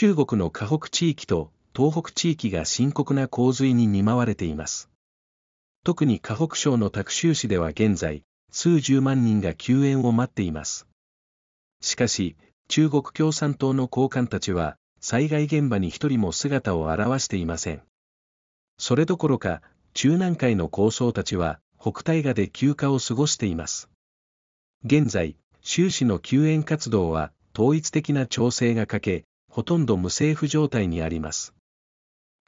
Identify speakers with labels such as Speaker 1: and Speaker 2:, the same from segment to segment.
Speaker 1: 中国の河北地域と東北地域が深刻な洪水に見舞われています。特に河北省の卓州市では現在、数十万人が救援を待っています。しかし、中国共産党の高官たちは、災害現場に一人も姿を現していません。それどころか、中南海の高層たちは、北大河で休暇を過ごしています。現在、州市の救援活動は、統一的な調整が欠け、ほとんど無政府状態にあります。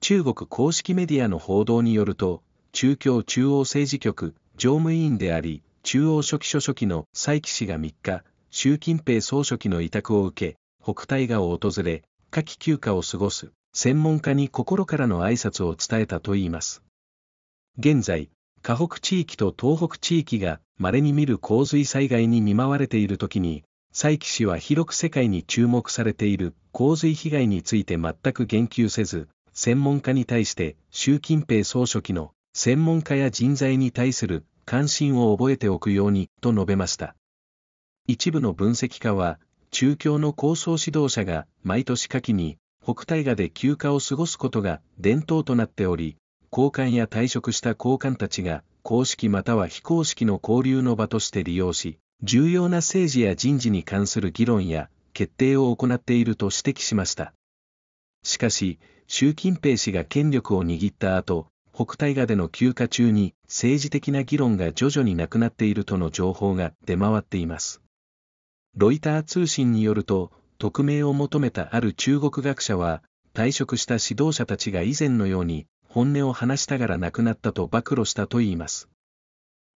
Speaker 1: 中国公式メディアの報道によると、中共中央政治局常務委員であり、中央書記書書記の蔡奇氏が3日、習近平総書記の委託を受け、北戴河を訪れ、夏季休暇を過ごす、専門家に心からの挨拶を伝えたといいます。現在、河北地域と東北地域がまれに見る洪水災害に見舞われている時に、佐伯氏は広く世界に注目されている洪水被害について全く言及せず、専門家に対して習近平総書記の専門家や人材に対する関心を覚えておくようにと述べました。一部の分析家は、中共の構想指導者が毎年夏季に北大河で休暇を過ごすことが伝統となっており、高官や退職した高官たちが公式または非公式の交流の場として利用し、重要な政治や人事に関する議論や決定を行っていると指摘しました。しかし、習近平氏が権力を握った後、北大河での休暇中に政治的な議論が徐々になくなっているとの情報が出回っています。ロイター通信によると、匿名を求めたある中国学者は、退職した指導者たちが以前のように本音を話しながら亡くなったと暴露したといいます。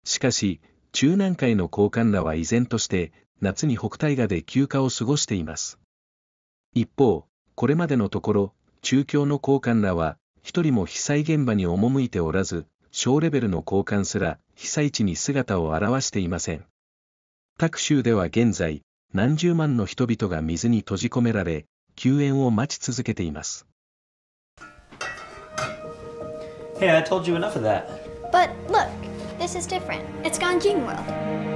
Speaker 1: しかし、中南海の高官らは依然として、夏に北大河で休暇を過ごしています。一方、これまでのところ、中共の高官らは、一人も被災現場に赴いておらず、小レベルの高官すら、被災地に姿を現していません。各州では現在、何十万の人々が水に閉じ込められ、救援を待ち続けています。Hey, I told you enough of that. But look, place is different. It's Ganjing World.